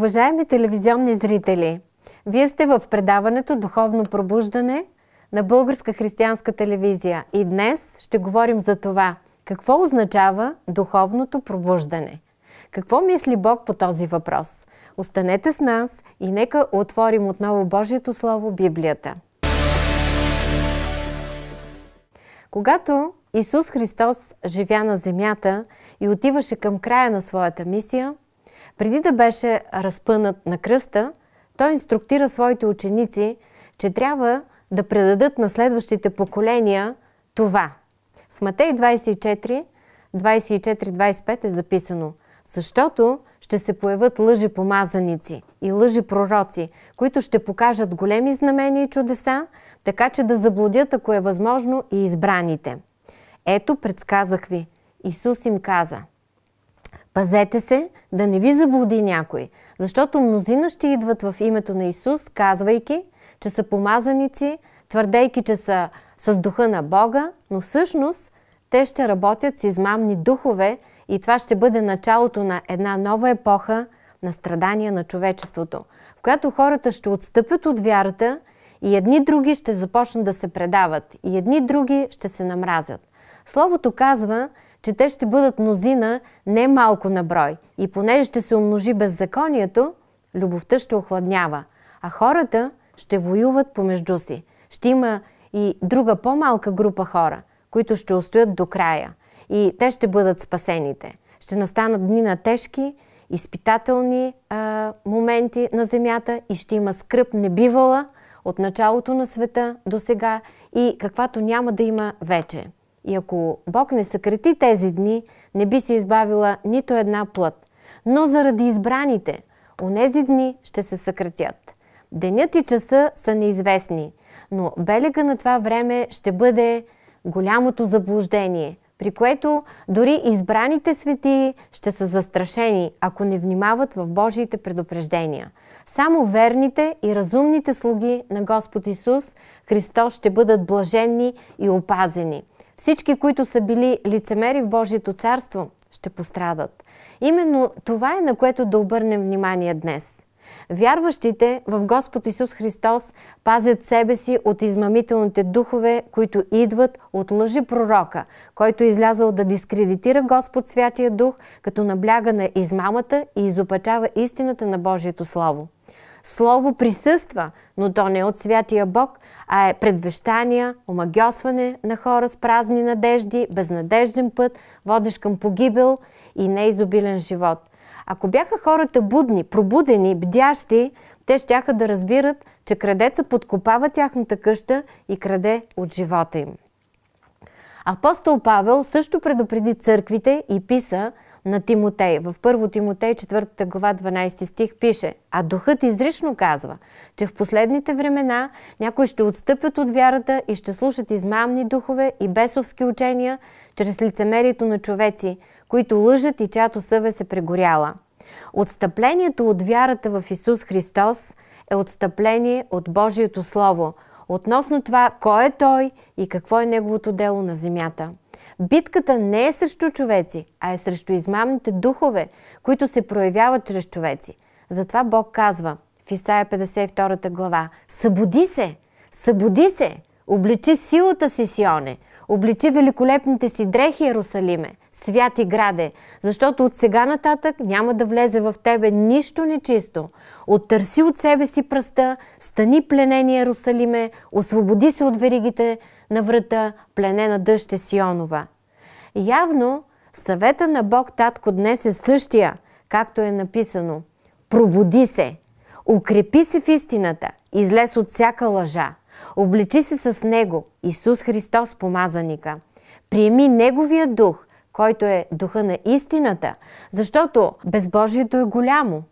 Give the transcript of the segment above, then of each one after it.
Уважаеми телевизионни зрители, вие сте в предаването Духовно пробуждане на Българска християнска телевизия и днес ще говорим за това какво означава духовното пробуждане. Какво мисли Бог по този въпрос? Останете с нас и нека отворим отново Божието Слово Библията. Когато Исус Христос живя на земята и отиваше към края на своята мисия, преди да беше разпънат на кръста, той инструктира своите ученици, че трябва да предадат на следващите поколения това. В Матей 24, 24-25 е записано «Защото ще се появят лъжи помазаници и лъжи пророци, които ще покажат големи знамения и чудеса, така че да заблудят, ако е възможно, и избраните». Ето, предсказах ви. Исус им каза – Пазете се да не ви заблуди някой, защото мнозина ще идват в името на Исус, казвайки, че са помазаници, твърдейки, че са с духа на Бога, но всъщност те ще работят с измамни духове и това ще бъде началото на една нова епоха на страдания на човечеството, в която хората ще отстъпят от вярата и едни други ще започнат да се предават, и едни други ще се намразят. Словото казва, че те ще бъдат мнозина не малко на брой. И понеже ще се умножи беззаконието, любовта ще охладнява, а хората ще воюват помежду си. Ще има и друга по-малка група хора, които ще устоят до края. И те ще бъдат спасените. Ще настанат дни на тежки, изпитателни а, моменти на Земята и ще има скръп небивала от началото на света до сега и каквато няма да има вече. И ако Бог не съкрати тези дни, не би се избавила нито една плът. Но заради избраните, онези дни ще се съкратят. Денят и часа са неизвестни, но белега на това време ще бъде голямото заблуждение, при което дори избраните свети ще са застрашени, ако не внимават в Божиите предупреждения. Само верните и разумните слуги на Господ Исус Христос ще бъдат блаженни и опазени – всички, които са били лицемери в Божието царство, ще пострадат. Именно това е на което да обърнем внимание днес. Вярващите в Господ Исус Христос пазят себе си от измамителните духове, които идват от лъжи пророка, който е излязъл да дискредитира Господ Святия Дух, като набляга на измамата и изопачава истината на Божието Слово. Слово присъства, но то не е от святия Бог, а е предвещания, омагиосване на хора с празни надежди, безнадежден път, водещ към погибел и неизобилен живот. Ако бяха хората будни, пробудени, бдящи, те щяха да разбират, че крадеца подкопава тяхната къща и краде от живота им. Апостол Павел също предупреди църквите и писа – на Тимотей. В първо Тимотей, 4 глава, 12 стих пише А духът изрично казва, че в последните времена някои ще отстъпят от вярата и ще слушат измамни духове и бесовски учения чрез лицемерието на човеци, които лъжат и чиято съвест се прегоряла. Отстъплението от вярата в Исус Христос е отстъпление от Божието Слово – относно това кой е Той и какво е Неговото дело на земята. Битката не е срещу човеци, а е срещу измамните духове, които се проявяват чрез човеци. Затова Бог казва в Исаия 52 глава Събуди се! Събуди се! Обличи силата си, Сионе! Обличи великолепните си дрехи, Иерусалиме! свят и граде, защото от сега нататък няма да влезе в тебе нищо нечисто. Оттърси от себе си пръста, стани пленени Иерусалиме, освободи се от веригите на врата, пленена дъще Сионова. Явно, съвета на Бог Татко днес е същия, както е написано. Пробуди се! Укрепи се в истината! Излез от всяка лъжа! Обличи се с Него, Исус Христос помазаника. Приеми Неговия дух, който е духа на истината, защото безбожието е голямо.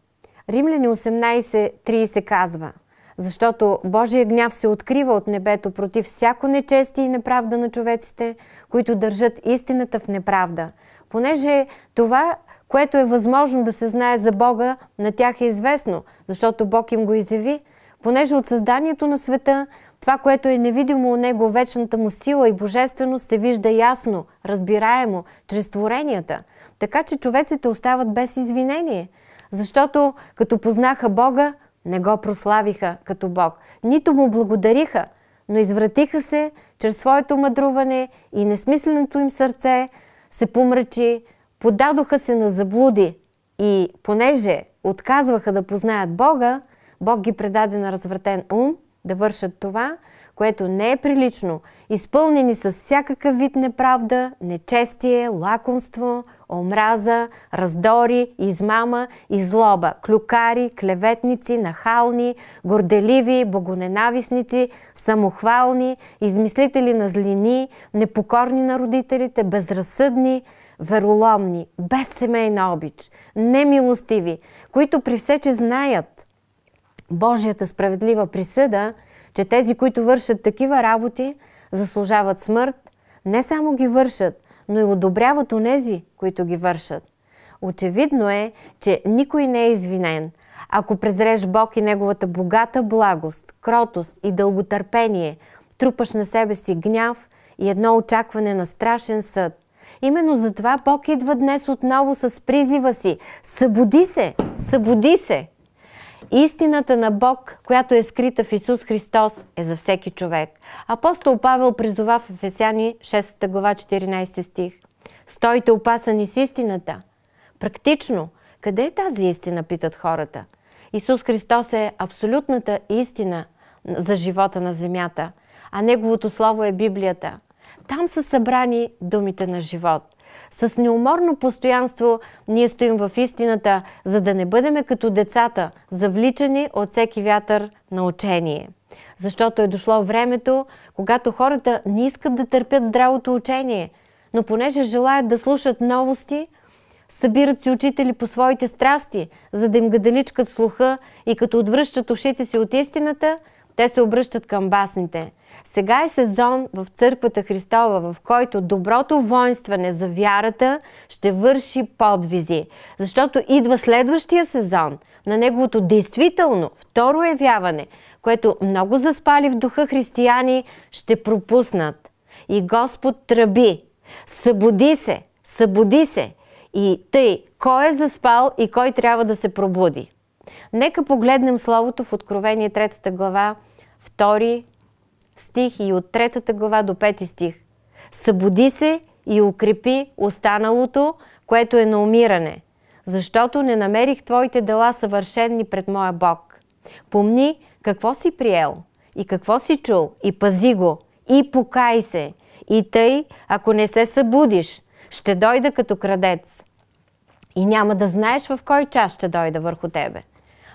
Римляни 18.30 казва – защото Божия гняв се открива от небето против всяко нечести и неправда на човеците, които държат истината в неправда. Понеже това, което е възможно да се знае за Бога, на тях е известно, защото Бог им го изяви. Понеже от създанието на света, това, което е невидимо у него, вечната му сила и божественост се вижда ясно, разбираемо, чрез творенията. Така че човеците остават без извинение – защото като познаха Бога, не го прославиха като Бог, нито му благодариха, но извратиха се чрез своето мъдруване и несмисленото им сърце се помрачи, подадоха се на заблуди и понеже отказваха да познаят Бога, Бог ги предаде на развратен ум да вършат това – което не е прилично, изпълнени с всякакъв вид неправда, нечестие, лакомство, омраза, раздори, измама и злоба, клюкари, клеветници, нахални, горделиви, богоненавистници, самохвални, измислители на злини, непокорни на родителите, безразсъдни, вероломни, без семейна обич, немилостиви, които при все, че знаят Божията справедлива присъда – че тези, които вършат такива работи, заслужават смърт, не само ги вършат, но и одобряват онези, които ги вършат. Очевидно е, че никой не е извинен. Ако презреш Бог и Неговата богата благост, кротост и дълготърпение, трупаш на себе си гняв и едно очакване на страшен съд. Именно затова Бог идва днес отново с призива си «Събуди се! Събуди се!» Истината на Бог, която е скрита в Исус Христос, е за всеки човек. Апостол Павел призова в Ефесяни 6 глава 14 стих. Стойте опасани с истината. Практично, къде е тази истина, питат хората. Исус Христос е абсолютната истина за живота на земята, а Неговото Слово е Библията. Там са събрани думите на живот – с неуморно постоянство ние стоим в истината, за да не бъдеме като децата, завличани от всеки вятър на учение. Защото е дошло времето, когато хората не искат да търпят здравото учение, но понеже желаят да слушат новости, събират си учители по своите страсти, за да им гаделичкат слуха и като отвръщат ушите си от истината, те се обръщат към басните – сега е сезон в Църквата Христова, в който доброто воинстване за вярата ще върши подвизи, защото идва следващия сезон на неговото действително второ явяване, което много заспали в духа християни ще пропуснат. И Господ тръби, събуди се, събуди се и тъй, кой е заспал и кой трябва да се пробуди. Нека погледнем Словото в Откровение 3 глава, 2 стих и от третата глава до пети стих. Събуди се и укрепи останалото, което е на умиране, защото не намерих твоите дела съвършенни пред моя Бог. Помни какво си приел и какво си чул и пази го и покай се. И тъй, ако не се събудиш, ще дойда като крадец. И няма да знаеш в кой час ще дойда върху тебе.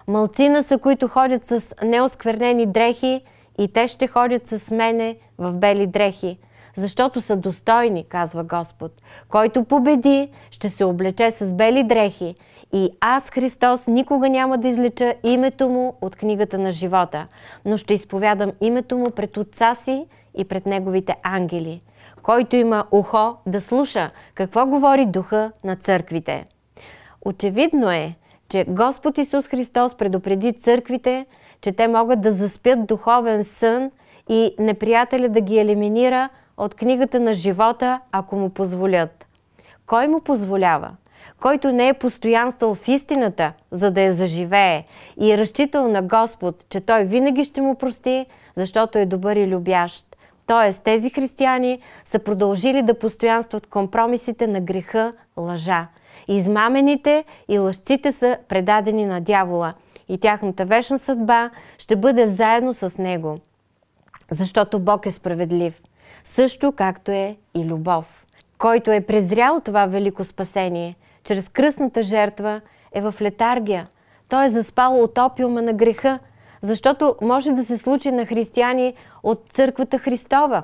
Малцина са, които ходят с неосквернени дрехи и те ще ходят с мене в бели дрехи, защото са достойни, казва Господ. Който победи, ще се облече с бели дрехи и аз, Христос, никога няма да излеча името му от книгата на живота, но ще изповядам името му пред Отца си и пред Неговите ангели. Който има ухо да слуша какво говори духа на църквите. Очевидно е, че Господ Исус Христос предупреди църквите, че те могат да заспят духовен сън и неприятеля да ги елиминира от книгата на живота, ако му позволят. Кой му позволява? Който не е постоянствал в истината, за да я заживее и е разчитал на Господ, че Той винаги ще му прости, защото е добър и любящ. Тоест, тези християни са продължили да постоянстват компромисите на греха лъжа. Измамените и лъжците са предадени на дявола и тяхната вечна съдба ще бъде заедно с Него. Защото Бог е справедлив, също както е и любов. Който е презрял това велико спасение, чрез кръсната жертва е в летаргия. Той е заспал от опиума на греха, защото може да се случи на християни от църквата Христова.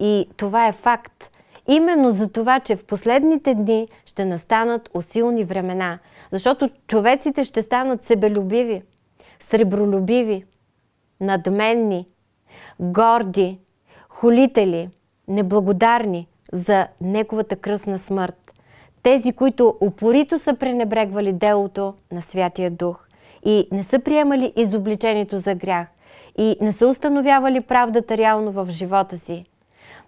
И това е факт. Именно за това, че в последните дни ще настанат усилни времена, защото човеците ще станат себелюбиви, сребролюбиви, надменни, горди, холители, неблагодарни за неговата кръсна смърт. Тези, които упорито са пренебрегвали делото на Святия Дух и не са приемали изобличението за грях и не са установявали правдата реално в живота си –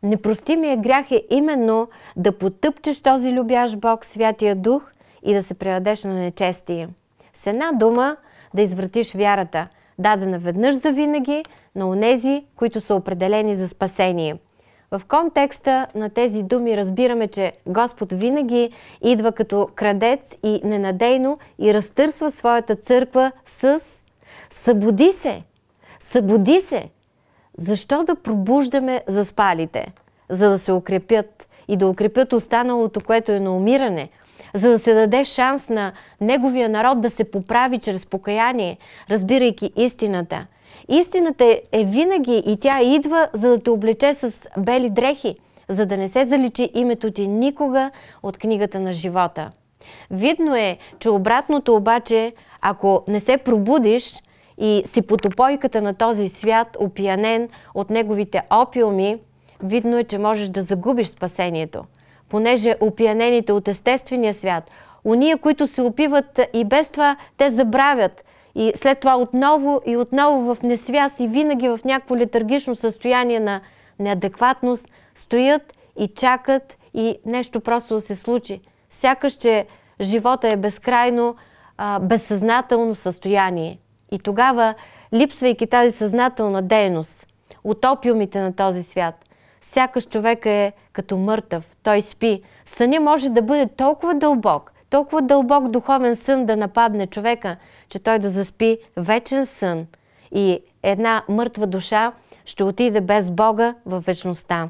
Непростимия грях е именно да потъпчеш този любящ Бог, Святия Дух и да се предадеш на нечестие. С една дума да извратиш вярата, дадена веднъж за винаги на онези, които са определени за спасение. В контекста на тези думи разбираме, че Господ винаги идва като крадец и ненадейно и разтърсва своята църква с събуди се, събуди се, защо да пробуждаме заспалите, за да се укрепят и да укрепят останалото, което е на умиране, за да се даде шанс на неговия народ да се поправи чрез покаяние, разбирайки истината. Истината е, е винаги и тя идва, за да те облече с бели дрехи, за да не се заличи името ти никога от книгата на живота. Видно е, че обратното обаче, ако не се пробудиш, и си потопойката на този свят, опиянен от неговите опиуми, видно е, че можеш да загубиш спасението. Понеже опиянените от естествения свят, уния, които се опиват и без това, те забравят. И след това отново и отново в несвяз и винаги в някакво летаргично състояние на неадекватност стоят и чакат и нещо просто да се случи. Сякаш, че живота е безкрайно, а, безсъзнателно състояние. И тогава, липсвайки тази съзнателна дейност от опиумите на този свят, сякаш човек е като мъртъв, той спи. Съня може да бъде толкова дълбок, толкова дълбок духовен сън да нападне човека, че той да заспи вечен сън и една мъртва душа ще отиде без Бога в вечността.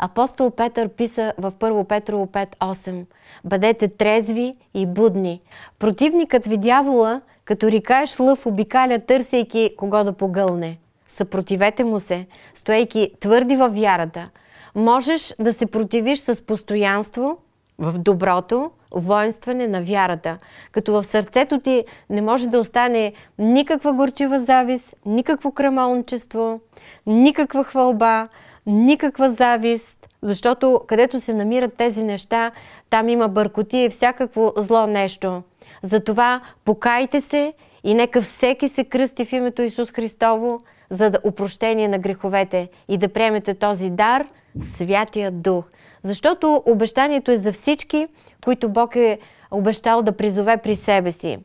Апостол Петър писа в 1 Петрово 5.8 Бъдете трезви и будни. Противникът ви дявола като рикаеш лъв, обикаля, търсейки кого да погълне. Съпротивете му се, стоейки твърди във вярата. Можеш да се противиш с постоянство в доброто, воинстване на вярата, като в сърцето ти не може да остане никаква горчива завист, никакво крамолничество, никаква хвалба, никаква завист, защото където се намират тези неща, там има бъркоти и всякакво зло нещо – затова покайте се и нека всеки се кръсти в името Исус Христово за да упрощение на греховете и да приемете този дар, Святия Дух. Защото обещанието е за всички, които Бог е обещал да призове при себе си.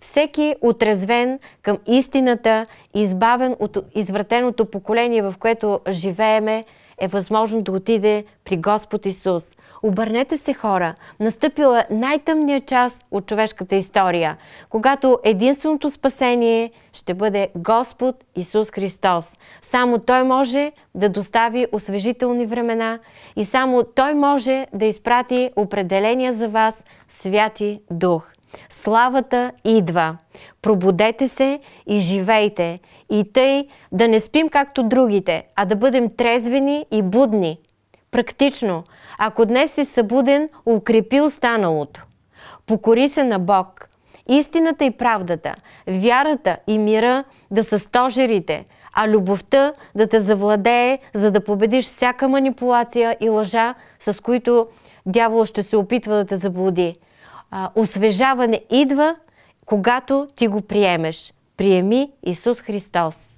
Всеки отрезвен към истината, избавен от извратеното поколение, в което живееме, е възможно да отиде при Господ Исус. Обърнете се хора, настъпила е най-тъмния час от човешката история, когато единственото спасение ще бъде Господ Исус Христос. Само Той може да достави освежителни времена и само Той може да изпрати определения за вас Святи Дух. Славата идва. Пробудете се и живейте. И тъй да не спим както другите, а да бъдем трезвени и будни, Практично, ако днес си събуден, укрепи останалото. Покори се на Бог. Истината и правдата, вярата и мира да са стожерите, а любовта да те завладее, за да победиш всяка манипулация и лъжа, с които дявол ще се опитва да те заблуди. А, освежаване идва, когато ти го приемеш. Приеми Исус Христос.